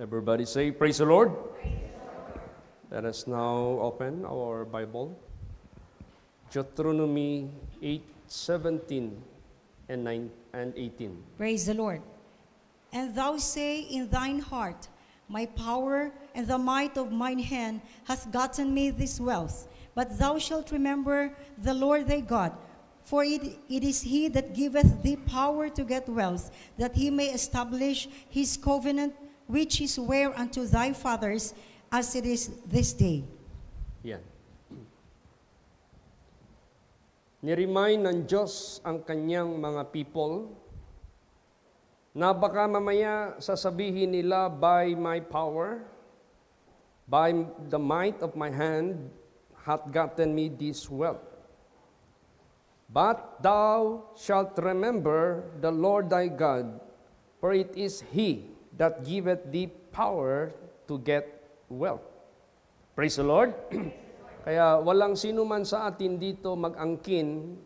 Everybody say, Praise the Lord. Let us now open our Bible. Deuteronomy 8 17 and, 9, and 18. Praise the Lord. And thou say in thine heart, My power and the might of mine hand hath gotten me this wealth. But thou shalt remember the Lord thy God, for it, it is he that giveth thee power to get wealth, that he may establish his covenant which is where unto thy fathers as it is this day. Yan. Niremind ng Diyos ang kanyang mga people na baka mamaya sasabihin nila, by my power, by the might of my hand, hath gotten me this wealth. But thou shalt remember the Lord thy God, for it is He that giveth thee power to get wealth. Praise the Lord. Kaya walang sino man sa atin dito mag-angkin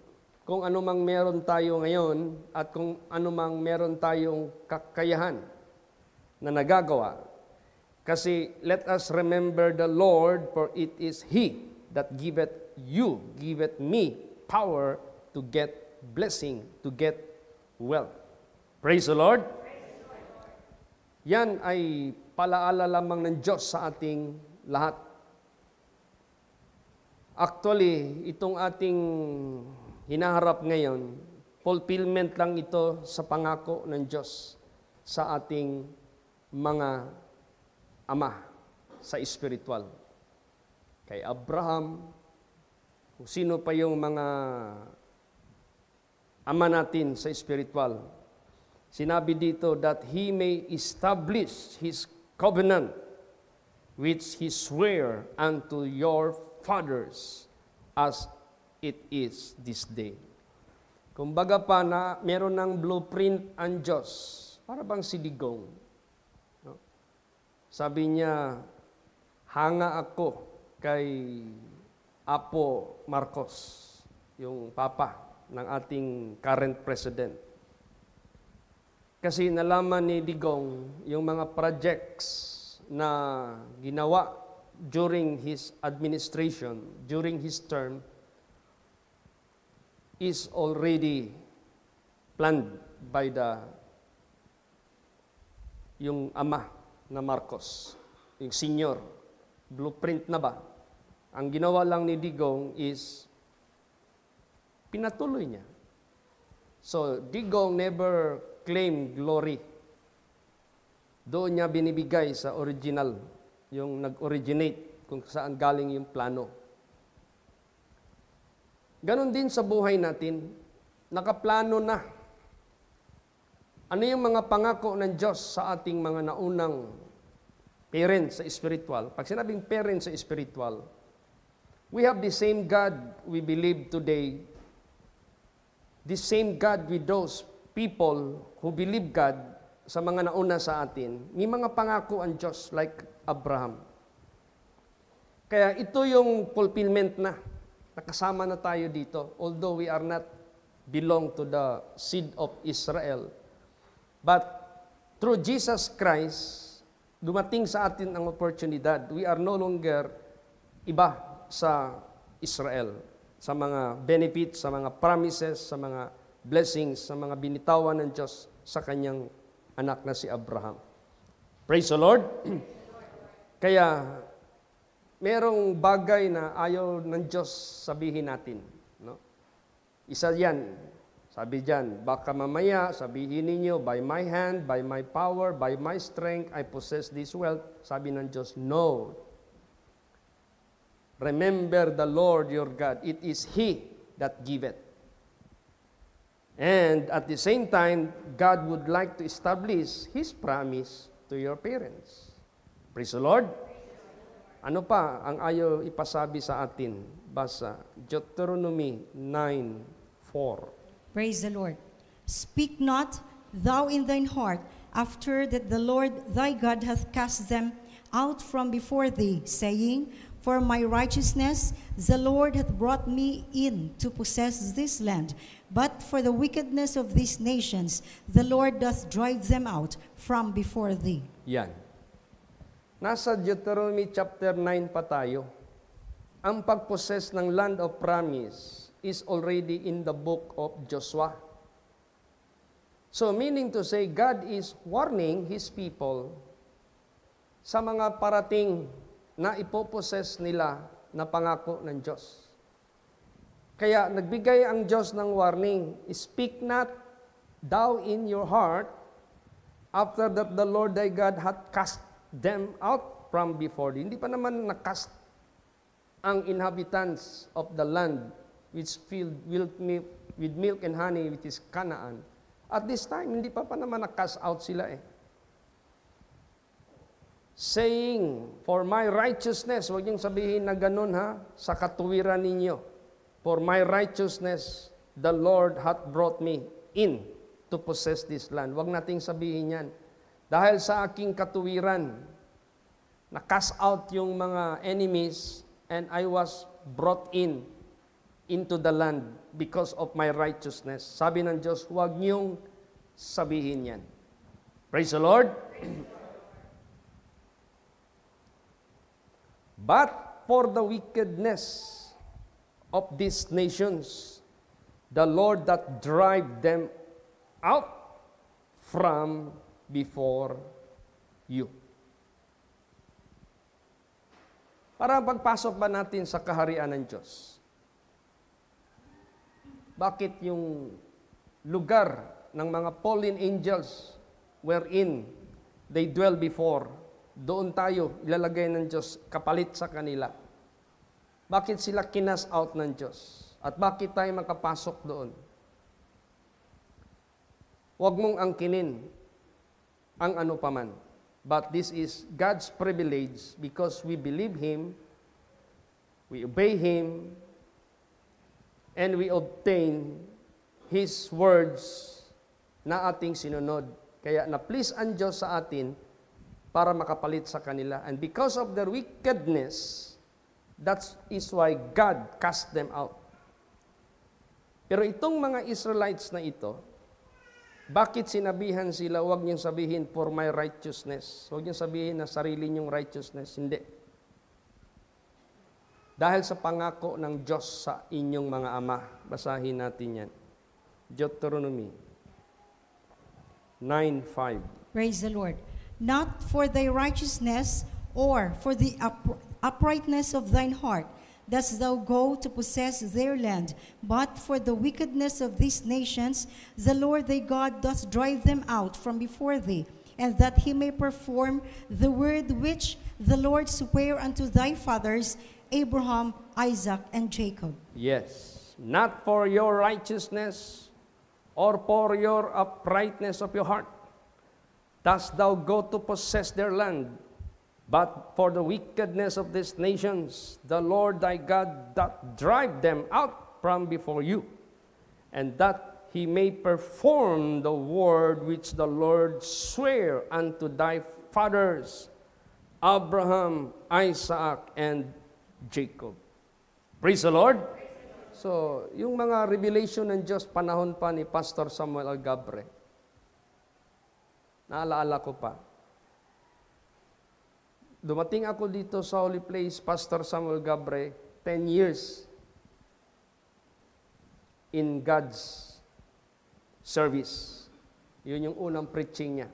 kung anumang meron tayo ngayon at kung anumang meron tayong kakayahan na nagagawa. Kasi let us remember the Lord for it is He that giveth you, giveth me power to get blessing, to get wealth. Praise the Lord. Yan ay palaala lamang ng Diyos sa ating lahat. Actually, itong ating hinaharap ngayon, fulfillment lang ito sa pangako ng Diyos sa ating mga ama sa espiritual. Kay Abraham, kung sino pa yung mga ama natin sa espiritual, Sinabi dito that he may establish his covenant which he sware unto your fathers as it is this day. Kumbaga pa na meron ng blueprint ang Diyos. Para bang siligong. No? Sabi niya, hanga ako kay Apo Marcos, yung papa ng ating current president. Kasi nalaman ni Digong yung mga projects na ginawa during his administration, during his term, is already planned by the yung ama na Marcos, yung senior. Blueprint na ba? Ang ginawa lang ni Digong is pinatuloy niya. So, Digong never claim glory. Doon niya binibigay sa original, yung nag-originate, kung saan galing yung plano. Ganon din sa buhay natin, nakaplano na. Ano yung mga pangako ng Diyos sa ating mga naunang parents sa spiritual? Pag sinabing parents sa spiritual, we have the same God we believe today, the same God with those people who believe God sa mga nauna sa atin, may mga pangako ang Diyos like Abraham. Kaya ito yung fulfillment na. Nakasama na tayo dito. Although we are not belong to the seed of Israel. But through Jesus Christ, dumating sa atin ang oportunidad. We are no longer iba sa Israel. Sa mga benefits, sa mga promises, sa mga blessings sa mga binitawan ng Diyos sa kanyang anak na si Abraham. Praise the Lord. Kaya, merong bagay na ayaw ng Diyos sabihin natin. No? Isa yan. Sabi diyan, baka mamaya sabihin ninyo, by my hand, by my power, by my strength, I possess this wealth. Sabi ng Diyos, no. Remember the Lord your God. It is He that giveth. And at the same time, God would like to establish His promise to your parents. Praise the Lord. Ano pa ang ayo ipasabi sa atin? Basa Deuteronomy 9:4. Praise the Lord. Speak not thou in thine heart after that the Lord thy God hath cast them out from before thee, saying, for my righteousness, the Lord hath brought me in to possess this land. But for the wickedness of these nations, the Lord doth drive them out from before thee. Yan. Nasa Deuteronomy chapter 9 pa tayo. Ang pagpossess ng land of promise is already in the book of Joshua. So meaning to say, God is warning His people sa mga parating na ipoposes nila na pangako ng Diyos. Kaya nagbigay ang Diyos ng warning, Speak not thou in your heart after that the Lord thy God hath cast them out from before thee. Hindi pa naman nakast ang inhabitants of the land which filled with milk, with milk and honey, which is Canaan. At this time, hindi pa pa naman nakas out sila eh saying, for my righteousness, huwag niyong sabihin na ganun ha, sa katuwiran ninyo, for my righteousness, the Lord hath brought me in to possess this land. Huwag nating sabihin yan. Dahil sa aking katuwiran, na-cast out yung mga enemies and I was brought in into the land because of my righteousness. Sabi ng Diyos, huwag niyong sabihin yan. Praise the Lord. But for the wickedness of these nations, the Lord that drive them out from before you. Para pagpasok ba natin sa kaharian ng Diyos? Bakit yung lugar ng mga fallen angels wherein they dwell before doon tayo ilalagay ng Diyos kapalit sa kanila. Bakit sila kinas out ng Diyos? At bakit tayo makapasok doon? Huwag mong angkinin ang ano paman. But this is God's privilege because we believe Him, we obey Him, and we obtain His words na ating sinunod. Kaya na-please ang Diyos sa atin para makapalit sa kanila. And because of their wickedness, that is why God cast them out. Pero itong mga Israelites na ito, bakit sinabihan sila, huwag niyong sabihin, for my righteousness. Huwag niyong sabihin na sarili niyong righteousness. Hindi. Dahil sa pangako ng Diyos sa inyong mga ama. Basahin natin yan. Deuteronomy 9.5 Praise the Lord. not for thy righteousness or for the up uprightness of thine heart dost thou go to possess their land. But for the wickedness of these nations, the Lord thy God doth drive them out from before thee, and that he may perform the word which the Lord sware unto thy fathers, Abraham, Isaac, and Jacob. Yes, not for your righteousness or for your uprightness of your heart dost thou go to possess their land? But for the wickedness of these nations, the Lord thy God doth drive them out from before you, and that he may perform the word which the Lord sware unto thy fathers, Abraham, Isaac, and Jacob. Praise the Lord! So, yung mga revelation ng Diyos, panahon pa ni Pastor Samuel Gabre, Naalaala ko pa. Dumating ako dito sa Holy Place, Pastor Samuel Gabre, 10 years in God's service. Yun yung unang preaching niya.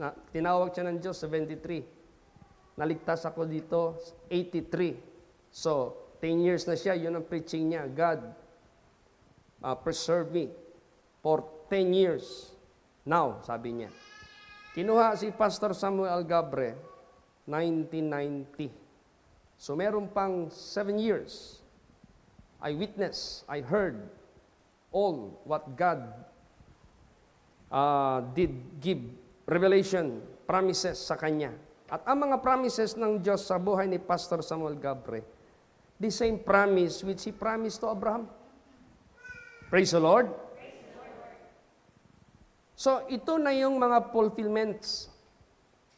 Na, tinawag siya ng Diyos, 73. Naligtas ako dito, 83. So, 10 years na siya, yun ang preaching niya. God, uh, preserve me for 10 years. Now, sabi niya. Kinuha si Pastor Samuel Gabre, 1990. So meron pang seven years. I witness, I heard all what God uh, did give, revelation, promises sa Kanya. At ang mga promises ng Diyos sa buhay ni Pastor Samuel Gabre, the same promise which He promised to Abraham. Praise the Lord. So ito na yung mga fulfillments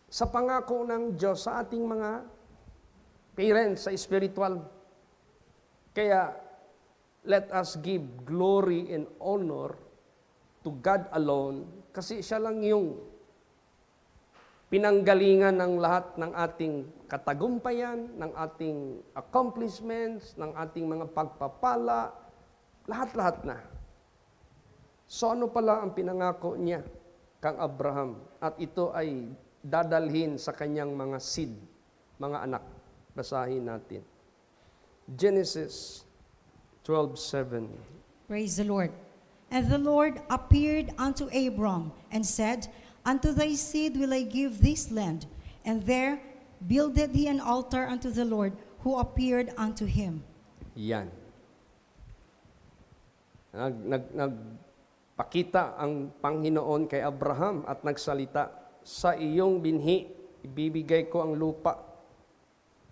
sa pangako ng Diyos sa ating mga parents sa spiritual. Kaya let us give glory and honor to God alone kasi siya lang yung pinanggalingan ng lahat ng ating katagumpayan, ng ating accomplishments, ng ating mga pagpapala, lahat-lahat na. So ano pala ang pinangako niya kang Abraham? At ito ay dadalhin sa kanyang mga seed, mga anak. Basahin natin. Genesis 12:7. Praise the Lord. And the Lord appeared unto Abram and said, Unto thy seed will I give this land. And there builded he an altar unto the Lord who appeared unto him. Yan. Nag, nag, nag, Pakita ang Panginoon kay Abraham at nagsalita, Sa iyong binhi, ibibigay ko ang lupa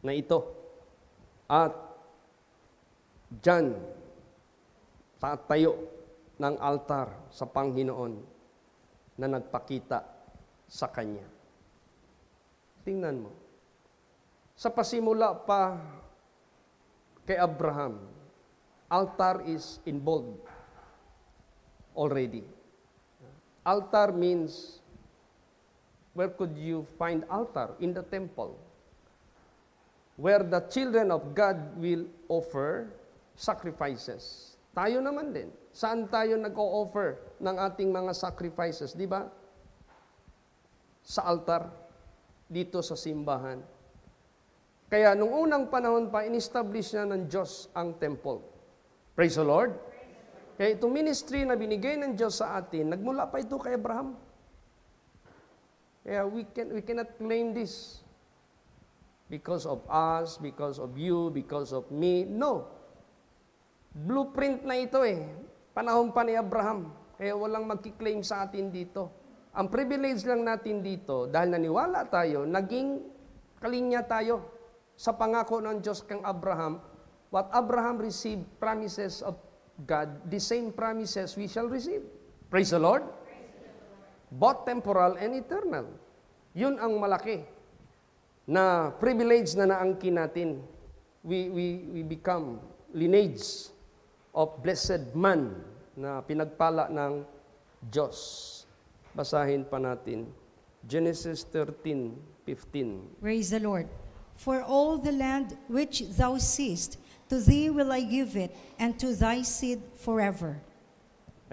na ito. At dyan, tatayo ng altar sa Panginoon na nagpakita sa Kanya. Tingnan mo. Sa pasimula pa kay Abraham, altar is involved already. Altar means where could you find altar? In the temple. Where the children of God will offer sacrifices. Tayo naman din. Saan tayo nag-o-offer ng ating mga sacrifices? Di ba? Sa altar. Dito sa simbahan. Kaya nung unang panahon pa, inestablish na ng Diyos ang temple. Praise the Lord. Kaya itong ministry na binigay ng Diyos sa atin, nagmula pa ito kay Abraham. Kaya we, can, we cannot claim this because of us, because of you, because of me. No. Blueprint na ito eh. Panahon pa ni Abraham. Kaya walang magkiklaim sa atin dito. Ang privilege lang natin dito, dahil naniwala tayo, naging kalinya tayo sa pangako ng Diyos kang Abraham. What Abraham received promises of God the same promises we shall receive. Praise the Lord. Both temporal and eternal. Yun ang malaki na privilege na naangkin natin. We, we, we become lineage of blessed man na pinagpala ng Diyos. Basahin pa natin. Genesis 13, 15. Praise the Lord. For all the land which thou seest, To thee will I give it, and to thy seed forever.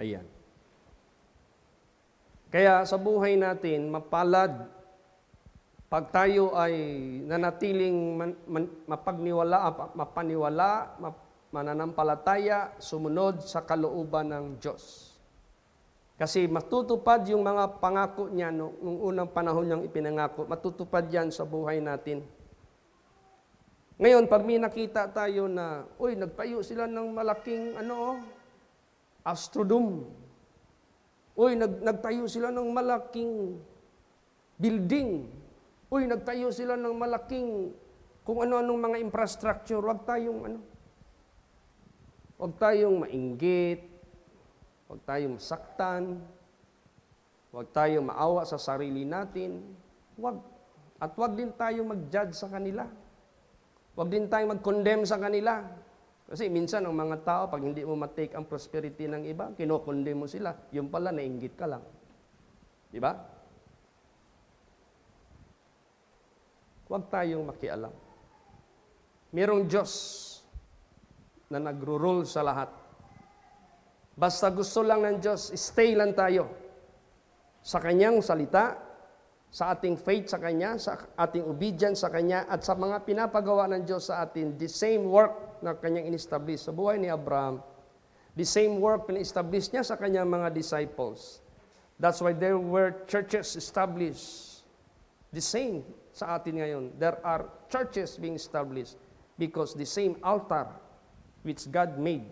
Ayan. Kaya sa buhay natin, mapalad, pag tayo ay nanatiling man, man, mapagniwala, mapaniwala, map, mananampalataya, sumunod sa kalooban ng Diyos. Kasi matutupad yung mga pangako niya no, nung unang panahon niyang ipinangako, matutupad yan sa buhay natin. Ngayon, pag may nakita tayo na, uy, nagpayo sila ng malaking, ano, oh, astrodome. Uy, nag, nagtayo sila ng malaking building. Uy, nagtayo sila ng malaking kung ano-anong mga infrastructure. Huwag tayong, ano, huwag tayong mainggit, huwag tayong masaktan, huwag tayong maawa sa sarili natin, huwag. At huwag din tayong mag-judge sa kanila. Huwag din tayong mag-condemn sa kanila. Kasi minsan ang mga tao, pag hindi mo matake ang prosperity ng iba, kinokondem mo sila. Yung pala, nainggit ka lang. Di ba? Huwag tayong makialam. Merong Diyos na nagro-rule sa lahat. Basta gusto lang ng Diyos, stay lang tayo sa kanyang salita sa ating faith sa Kanya, sa ating obedience sa Kanya, at sa mga pinapagawa ng Diyos sa atin, the same work na Kanyang inestablish sa buhay ni Abraham, the same work pina-establish niya sa Kanyang mga disciples. That's why there were churches established. The same sa atin ngayon. There are churches being established because the same altar which God made,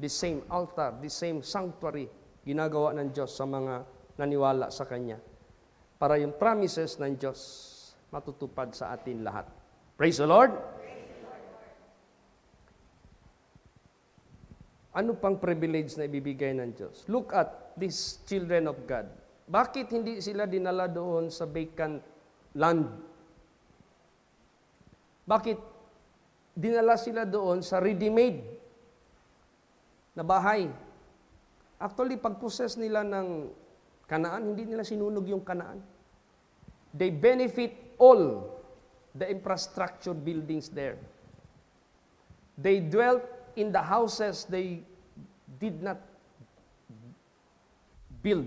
the same altar, the same sanctuary, ginagawa ng Diyos sa mga naniwala sa Kanya para yung promises ng Diyos matutupad sa atin lahat. Praise the Lord! Praise the Lord. Ano pang privilege na ibibigay ng Diyos? Look at these children of God. Bakit hindi sila dinala doon sa vacant land? Bakit dinala sila doon sa ready-made na bahay? Actually, pagposes nila ng kanaan, hindi nila sinunog yung kanaan. They benefit all the infrastructure buildings there. They dwelt in the houses they did not build.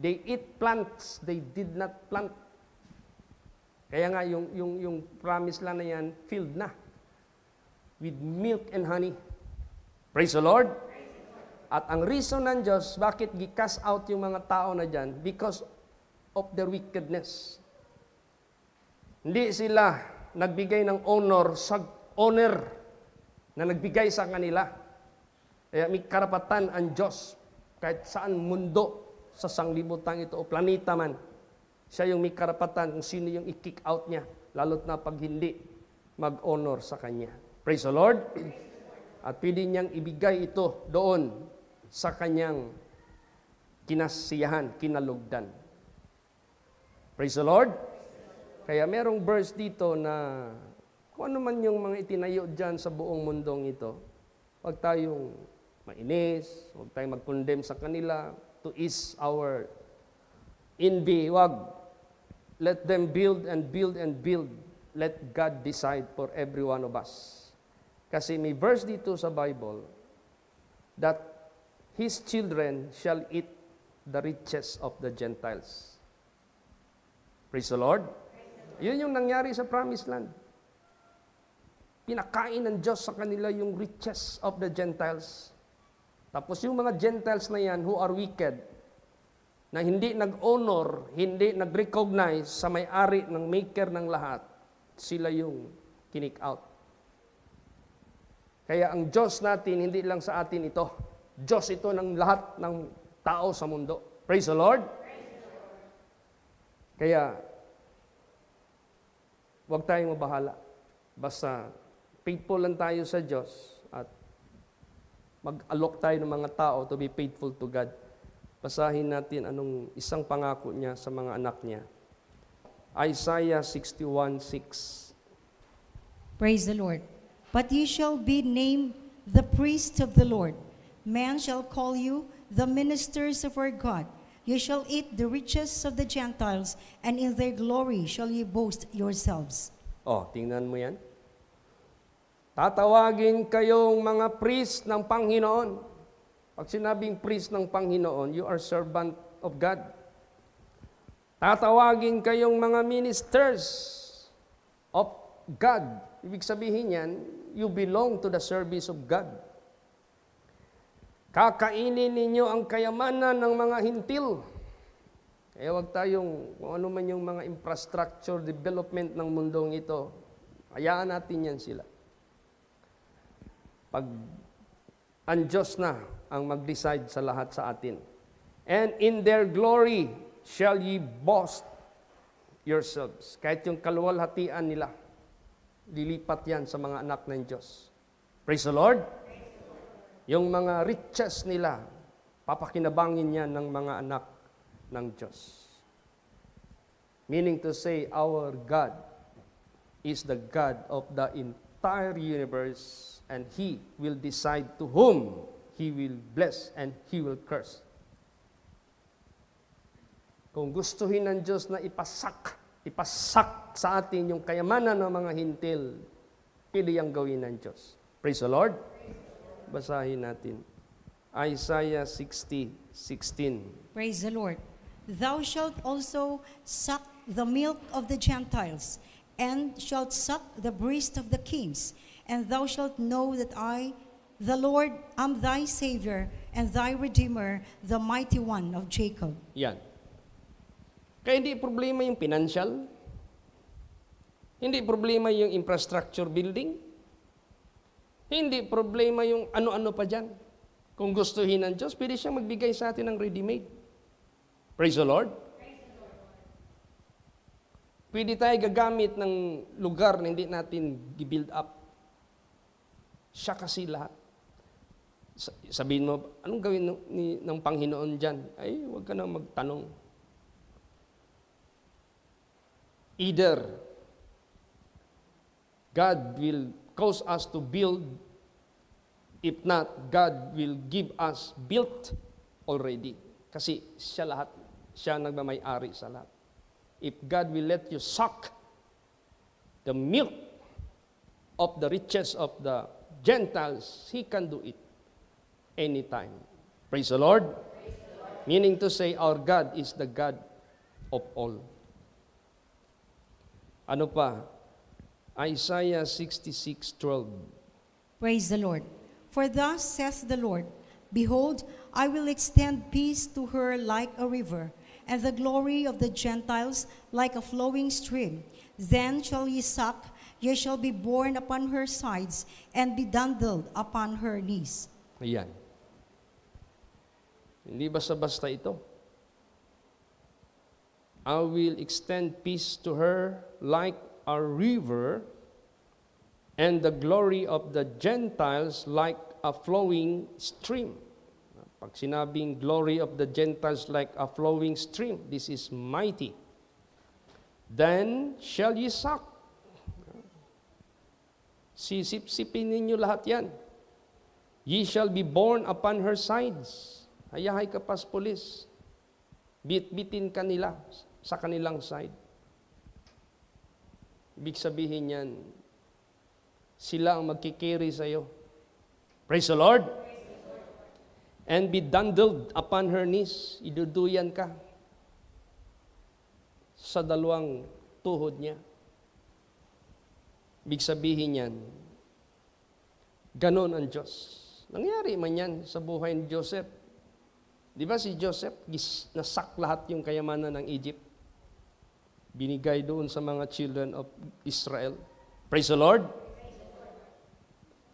They eat plants they did not plant. Kaya nga yung, yung, yung promise lang na yan, filled na. With milk and honey. Praise the Lord. At ang reason ng Diyos, bakit gikas out yung mga tao na dyan? Because of their wickedness. Hindi sila nagbigay ng honor sa honor na nagbigay sa kanila. Kaya may karapatan ang Diyos kahit saan mundo sa sanglibutan ito o planeta man. Siya yung may karapatan kung sino yung i-kick out niya, lalo't na pag hindi mag-honor sa Kanya. Praise the Lord! At pwede niyang ibigay ito doon sa Kanyang kinasiyahan, kinalugdan. Praise the Lord. Kaya merong verse dito na kung ano man yung mga itinayo dyan sa buong mundong ito, huwag tayong mainis, huwag tayong mag sa kanila, to ease our envy, huwag. Let them build and build and build. Let God decide for every one of us. Kasi may verse dito sa Bible that His children shall eat the riches of the Gentiles. Praise the Lord. Yun yung nangyari sa promised land. Pinakain ng Diyos sa kanila yung riches of the Gentiles. Tapos yung mga Gentiles na yan who are wicked, na hindi nag-honor, hindi nag-recognize sa may-ari ng maker ng lahat, sila yung kinik out. Kaya ang Diyos natin, hindi lang sa atin ito. Diyos ito ng lahat ng tao sa mundo. Praise the Lord. Kaya, huwag tayong mabahala. Basta faithful lang tayo sa Diyos at mag-alok tayo ng mga tao to be faithful to God. Basahin natin anong isang pangako niya sa mga anak niya. Isaiah 61:6. Praise the Lord. But you shall be named the priest of the Lord. Man shall call you the ministers of our God. You shall eat the riches of the Gentiles, and in their glory shall you boast yourselves. Oh, tingnan mo yan. Tatawagin kayong mga priest ng Panginoon. Pag sinabing priest ng Panginoon, you are servant of God. Tatawagin kayong mga ministers of God. Ibig sabihin yan, you belong to the service of God. Kakainin ninyo ang kayamanan ng mga hintil. Kaya huwag tayong, kung ano man yung mga infrastructure development ng mundong ito, hayaan natin yan sila. Pag ang Diyos na ang mag-decide sa lahat sa atin. And in their glory shall ye boast yourselves. Kahit yung kaluwalhatian nila, lilipat yan sa mga anak ng Diyos. Praise the Lord! Yung mga riches nila, papakinabangin yan ng mga anak ng Diyos. Meaning to say, our God is the God of the entire universe and He will decide to whom He will bless and He will curse. Kung gustuhin ng Diyos na ipasak, ipasak sa atin yung kayamanan ng mga hintil, pili ang gawin ng Diyos. Praise the Lord basahin natin. Isaiah 60, 16. Praise the Lord. Thou shalt also suck the milk of the Gentiles, and shalt suck the breast of the kings, and thou shalt know that I, the Lord, am thy Savior, and thy Redeemer, the Mighty One of Jacob. Yan. Kaya hindi problema yung financial, hindi problema yung infrastructure building, hindi problema yung ano-ano pa dyan. Kung gustuhin ng Diyos, pwede siyang magbigay sa atin ng ready-made. Praise the Lord. Praise the Lord. Pwede tayo gagamit ng lugar na hindi natin gi-build up. Siya kasi lahat. Sabihin mo, anong gawin ni, ng Panghinoon dyan? Ay, huwag ka nang magtanong. Either God will cause us to build. If not, God will give us built already. Kasi siya lahat, siya nagmamayari sa lahat. If God will let you suck the milk of the riches of the Gentiles, He can do it anytime. Praise the Lord. Praise the Lord. Meaning to say, our God is the God of all. Ano pa? Isaiah 66:12. Praise the Lord. For thus says the Lord, Behold, I will extend peace to her like a river, and the glory of the Gentiles like a flowing stream. Then shall ye suck, ye shall be borne upon her sides, and be dandled upon her knees. Ayan. Hindi basta-basta ito. I will extend peace to her like a river, and the glory of the Gentiles like a flowing stream. Pag sinabing glory of the Gentiles like a flowing stream, this is mighty. Then shall ye suck. Sisip-sipin ninyo lahat yan. Ye shall be born upon her sides. Hayahay ka pas Bit-bitin kanila sa kanilang side. Ibig sabihin niyan, sila ang magkikiri sa iyo. Praise the Lord. And be dandled upon her knees. Iduduyan ka sa dalawang tuhod niya. Ibig sabihin niyan, ganon ang Diyos. Nangyari man yan sa buhay ni Joseph. Di ba si Joseph, gis, nasak lahat yung kayamanan ng Egypt? binigay doon sa mga children of Israel. Praise the Lord.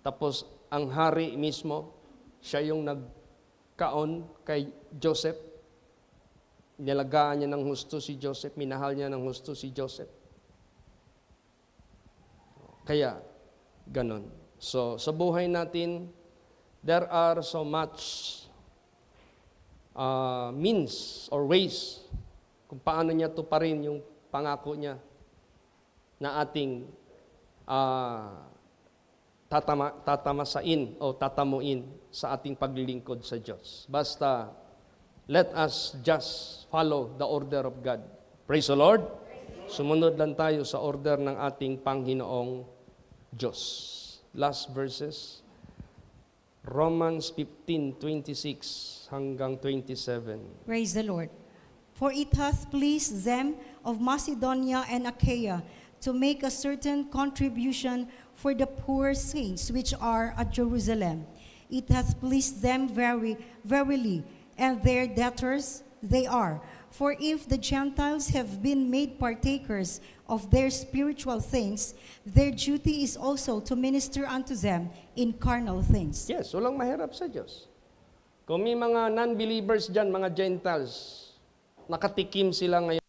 Tapos ang hari mismo, siya yung nagkaon kay Joseph. Nilagaan niya ng husto si Joseph, minahal niya ng husto si Joseph. Kaya, ganon. So, sa buhay natin, there are so much uh, means or ways kung paano niya rin yung pangako niya na ating uh, tatama, tatamasain o tatamuin sa ating paglilingkod sa Diyos. Basta, let us just follow the order of God. Praise the Lord. Sumunod lang tayo sa order ng ating Panginoong Diyos. Last verses, Romans 15:26 hanggang 27. Praise the Lord. For it hath pleased them of Macedonia and Achaia to make a certain contribution for the poor saints which are at Jerusalem. It hath pleased them very, verily, and their debtors they are. For if the Gentiles have been made partakers of their spiritual things, their duty is also to minister unto them in carnal things. Yes, walang mahirap sa Diyos. Kung may mga non-believers dyan, mga Gentiles, nakatikim sila ngayon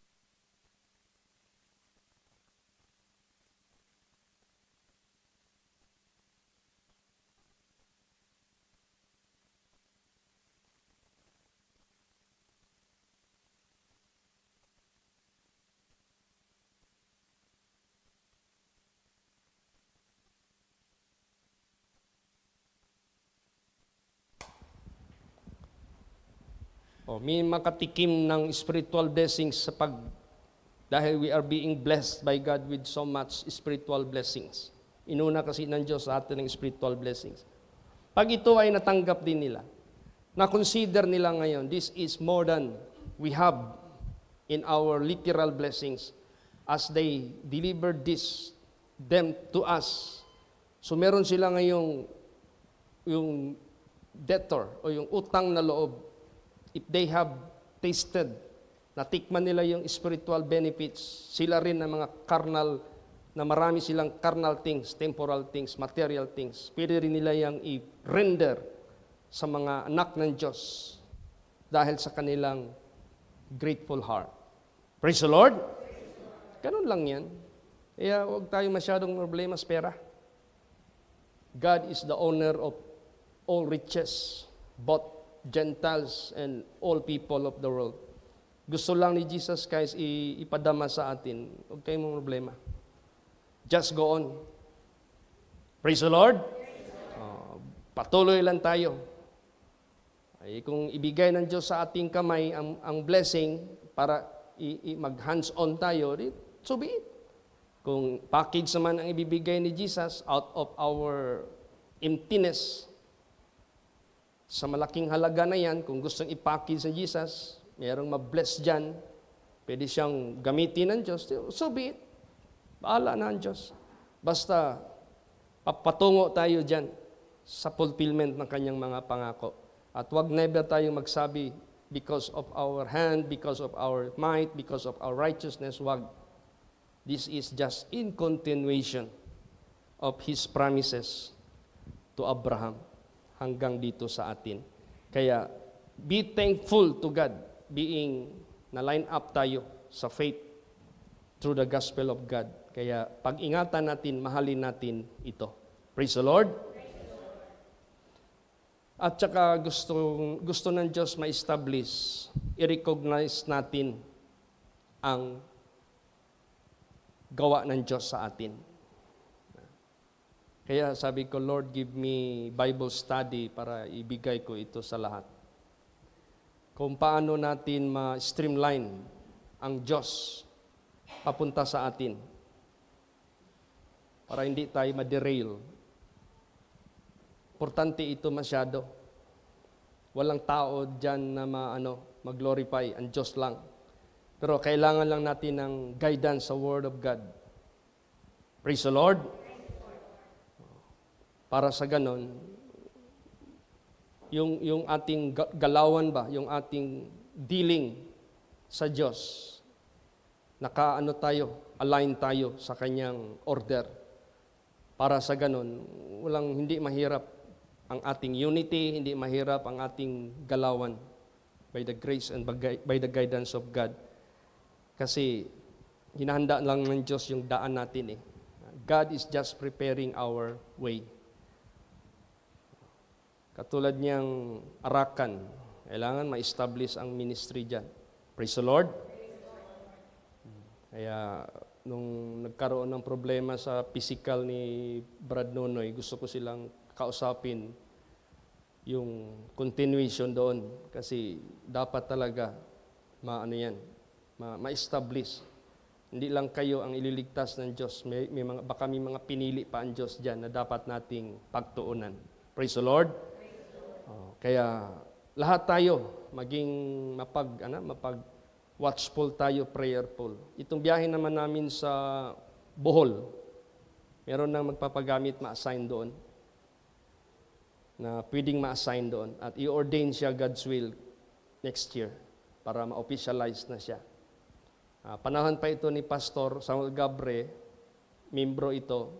O, oh, may makatikim ng spiritual blessings sa pag dahil we are being blessed by God with so much spiritual blessings. Inuna kasi ng Diyos sa atin ng spiritual blessings. Pag ito ay natanggap din nila, na-consider nila ngayon, this is more than we have in our literal blessings as they delivered this them to us. So meron sila ngayong yung debtor o yung utang na loob if they have tasted, natikman nila yung spiritual benefits, sila rin ng mga carnal, na marami silang carnal things, temporal things, material things, pwede rin nila yung i-render sa mga anak ng Diyos dahil sa kanilang grateful heart. Praise the Lord! Ganun lang yan. Kaya huwag tayong masyadong problema sa pera. God is the owner of all riches, both Gentiles, and all people of the world. Gusto lang ni Jesus Christ ipadama sa atin. Huwag kayong mong problema. Just go on. Praise the Lord. Uh, patuloy lang tayo. Ay, kung ibigay ng Diyos sa ating kamay ang, ang blessing para i, i, mag-hands-on tayo, it, so be it. Kung package naman ang ibibigay ni Jesus out of our emptiness, sa malaking halaga na yan, kung gustong ipaki sa Jesus, mayroong mabless dyan, pwede siyang gamitin ng Diyos, so be it. Bahala na ang Diyos. Basta papatungo tayo dyan sa fulfillment ng kanyang mga pangako. At wag never tayong magsabi, because of our hand, because of our might, because of our righteousness, wag. This is just in continuation of His promises to Abraham hanggang dito sa atin. Kaya be thankful to God being na-line up tayo sa faith through the gospel of God. Kaya pag-ingatan natin, mahalin natin ito. Praise the Lord. Praise the Lord. At saka gusto, gusto ng Diyos ma-establish, i-recognize natin ang gawa ng Diyos sa atin. Kaya sabi ko, Lord, give me Bible study para ibigay ko ito sa lahat. Kung paano natin ma-streamline ang Diyos papunta sa atin para hindi tayo ma-derail. Importante ito masyado. Walang tao dyan na maano, mag-glorify ang Diyos lang. Pero kailangan lang natin ng guidance sa Word of God. Praise the Lord. Para sa ganon, yung, yung ating galawan ba, yung ating dealing sa Diyos, nakaano tayo, align tayo sa kanyang order. Para sa ganun, walang, hindi mahirap ang ating unity, hindi mahirap ang ating galawan by the grace and by the guidance of God. Kasi hinahanda lang ng Diyos yung daan natin eh. God is just preparing our way. Katulad niyang Arakan, kailangan ma-establish ang ministry dyan. Praise the Lord. Kaya nung nagkaroon ng problema sa physical ni Brad Nonoy, gusto ko silang kausapin yung continuation doon kasi dapat talaga maano yan, ma- establish Hindi lang kayo ang ililigtas ng Diyos. May, may mga, baka may mga pinili pa ang Diyos dyan na dapat nating pagtuunan. Praise the Lord. Oh, kaya lahat tayo maging mapag ana mapag watchful tayo, prayerful. Itong biyahe naman namin sa Bohol. Meron nang magpapagamit ma-assign doon na pwedeng ma-assign doon at i-ordain siya God's will next year para ma-officialize na siya. Uh, panahon pa ito ni Pastor Samuel Gabre, membro ito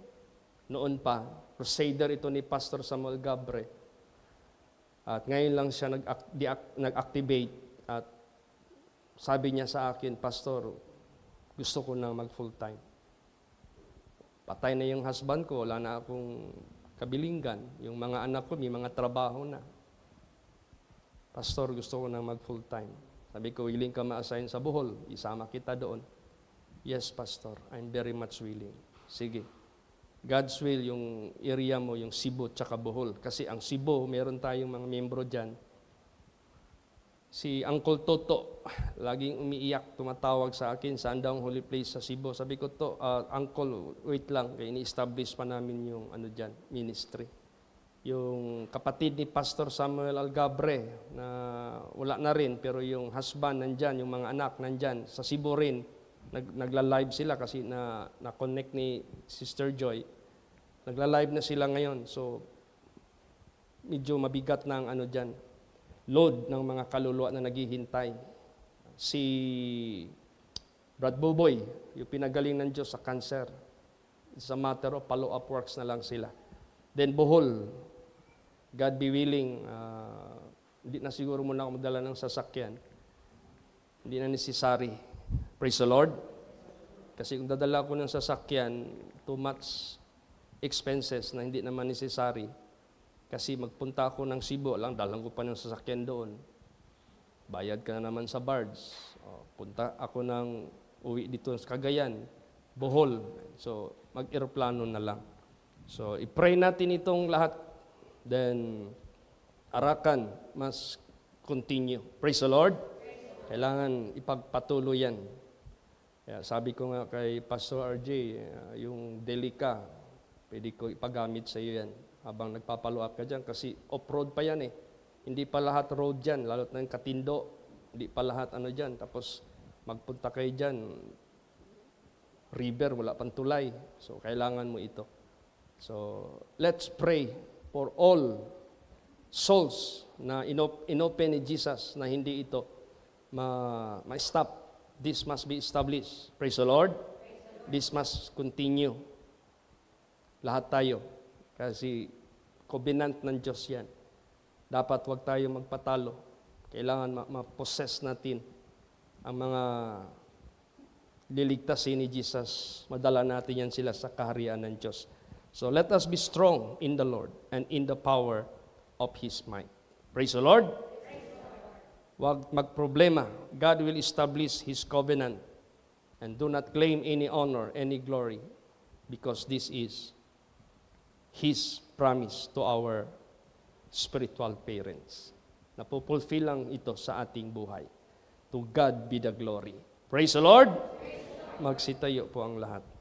noon pa, crusader ito ni Pastor Samuel Gabre at ngayon lang siya nag-activate at sabi niya sa akin, Pastor, gusto ko nang mag full time. Patay na yung husband ko, wala na akong kabilinggan. Yung mga anak ko, may mga trabaho na. Pastor, gusto ko nang mag full time. Sabi ko, willing ka ma-assign sa Bohol, isama kita doon. Yes, Pastor, I'm very much willing. Sige. God's will yung area mo, yung Cebu at Bohol. Kasi ang Cebu, meron tayong mga membro dyan. Si Uncle Toto, laging umiiyak, tumatawag sa akin, saan daw ang holy place sa Cebu? Sabi ko, to, uh, Uncle, wait lang, kaya ini-establish pa namin yung ano dyan, ministry. Yung kapatid ni Pastor Samuel Algabre, na wala na rin, pero yung husband nandyan, yung mga anak nandyan, sa Cebu rin, nag, nagla-live sila kasi na, na-connect ni Sister Joy Nagla-live na sila ngayon. So, medyo mabigat na ang ano dyan. Load ng mga kaluluwa na naghihintay. Si Brad Boboy, yung pinagaling ng Diyos sa cancer. It's a matter of follow-up works na lang sila. Then Bohol, God be willing, uh, hindi na siguro muna ako magdala ng sasakyan. Hindi na necessary. Praise the Lord. Kasi kung dadala ko ng sasakyan, too much expenses na hindi naman necessary. Kasi magpunta ako ng Cebu, lang dalang ko pa ng sasakyan doon. Bayad ka na naman sa bards. O, punta ako ng uwi dito sa Cagayan, Bohol. So, mag-aeroplano na lang. So, i-pray natin itong lahat. Then, arakan, mas continue. Praise the Lord. Kailangan ipagpatuloy yan. Yeah, sabi ko nga kay Pastor RJ, uh, yung Delica, Pwede ko ipagamit sa iyo yan habang nagpapaluap ka dyan kasi off-road pa yan eh. Hindi pa lahat road dyan, lalo't na yung katindo. Hindi pa lahat ano dyan. Tapos magpunta kayo dyan, river, wala pang tulay. So, kailangan mo ito. So, let's pray for all souls na inop inopen ni Jesus na hindi ito ma, ma-stop. This must be established. Praise the Lord. Praise the Lord. This must continue. Lahat tayo. Kasi covenant ng Diyos yan. Dapat wag tayo magpatalo. Kailangan ma-possess natin ang mga liligtasin ni Jesus. Madala natin yan sila sa kaharian ng Diyos. So let us be strong in the Lord and in the power of His might. Praise the Lord. Huwag magproblema. God will establish His covenant. And do not claim any honor, any glory, because this is His promise to our spiritual parents. Napupulfill lang ito sa ating buhay. To God be the glory. Praise the Lord! Praise the Lord. Magsitayo po ang lahat.